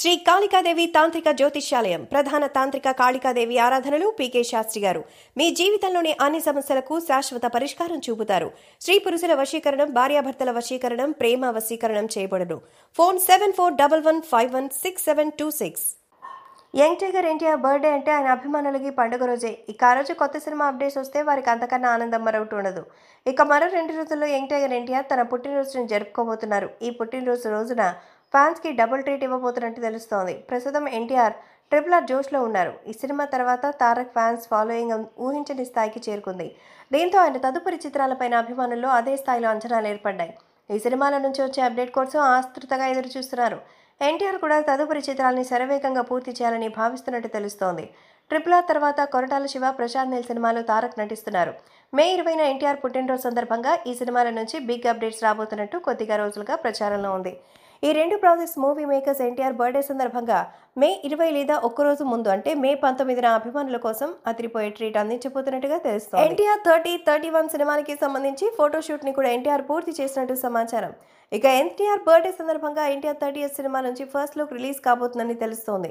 శ్రీ కాళికాదేవి తాంత్రిక జ్యోతిష్యాలయం ప్రధాన తాంత్రిక కాళికాదేవి ఆరాధనలు పీకే శాస్త్రి గారు మీ జీవితంలోని అన్ని సమస్యలకు శాశ్వత పరిష్కారం చూపుతారు స్త్రీ పురుషుల వశీకరణం భార్యాభర్తల వశీకరణం ప్రేమ వశీకరణం చేయబడను phone seven four double one five one six seven two six young tiger NTR birthday అంటే ఆయన అభిమానులకి పండుగ రోజే ఇక ఆ రోజు కొత్త సినిమా అప్డేట్స్ వస్తే వారికి అంతకన్నా ఆనందం మరొకటి ఉండదు ఇక మరో రెండు రోజుల్లో యంగ్ టైగర్ ఎన్టీఆర్ తన పుట్టినరోజును జరుపుకోబోతున్నారు ఈ పుట్టినరోజు రోజున ఫ్యాన్స్కి డబుల్ ట్రీట్ ఇవ్వబోతున్నట్టు తెలుస్తోంది ప్రస్తుతం ఎన్టీఆర్ ట్రిపుల్ ఆర్ జోష్లో ఉన్నారు ఈ సినిమా తర్వాత తారక్ ఫ్యాన్స్ ఫాలోయింగ్ ఊహించని స్థాయికి చేరుకుంది దీంతో ఆయన తదుపరి చిత్రాలపైన అభిమానుల్లో అదే స్థాయిలో అంచనాలు ఏర్పడ్డాయి ఈ సినిమాల నుంచి వచ్చే అప్డేట్ కోసం ఆస్తృతగా ఎదురుచూస్తున్నారు ఎన్టీఆర్ కూడా తదుపరి చిత్రాలని శరవేగంగా పూర్తి చేయాలని భావిస్తున్నట్టు తెలుస్తోంది ట్రిపుల్ ఆర్ తర్వాత కొరటాల శివ ప్రశాంత్ నీల్ సినిమాలో తారక్ నటిస్తున్నారు మే ఇరవైన ఎన్టీఆర్ పుట్టినరోజు సందర్భంగా ఈ సినిమాల నుంచి బిగ్ అప్డేట్స్ రాబోతున్నట్టు కొద్దిగా రోజులుగా ప్రచారంలో ఉంది ఈ రెండు projects movie makers NTR birthday సందర్భంగా మే ఇరవై లేదా ఒక్కరోజు ముందు అంటే మే పంతొమ్మిదిన అభిమానుల కోసం అతిరిపోయే ట్రీట్ అందించబోతున్నట్టుగా తెలుస్తుంది ఎన్టీఆర్ థర్టీ థర్టీ వన్ సినిమానికి సంబంధించి ఫోటోషూట్ ని కూడా ఎన్టీఆర్ పూర్తి చేసినట్టు సమాచారం ఇక ఎన్టీఆర్ బర్త్డే సందర్భంగా ఎన్టీఆర్ థర్టీ ఎస్ సినిమా నుంచి ఫస్ట్ లుక్ రిలీజ్ కాబోతుందని తెలుస్తోంది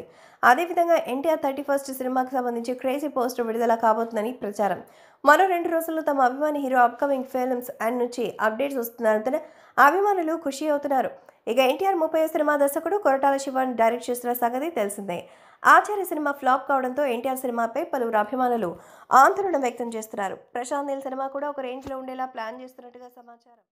అదేవిధంగా ఎన్టీఆర్ థర్టీ ఫస్ట్ సినిమాకి సంబంధించి క్రేజీ పోస్టర్ విడుదల కాబోతుందని ప్రచారం మరో రెండు రోజుల్లో తమ అభిమాని హీరో అప్కమింగ్ ఫిల్మ్స్ అండ్ నుంచి అప్డేట్స్ వస్తున్నందున అభిమానులు ఖుషి అవుతున్నారు ఇక ఎన్టీఆర్ ముప్పై సినిమా దర్శకుడు కొరటాల శివన్ డైరెక్ట్ చేస్తున్న సంగతి తెలిసిందే ఆచార్య సినిమా ఫ్లాప్ కావడంతో ఎన్టీఆర్ సినిమాపై పలువురు అభిమానులు ఆందోళన వ్యక్తం చేస్తున్నారు ప్రశాంత్ నీల్ సినిమా కూడా ఒక రేంజ్లో ఉండేలా ప్లాన్ చేస్తున్నట్టుగా సమాచారం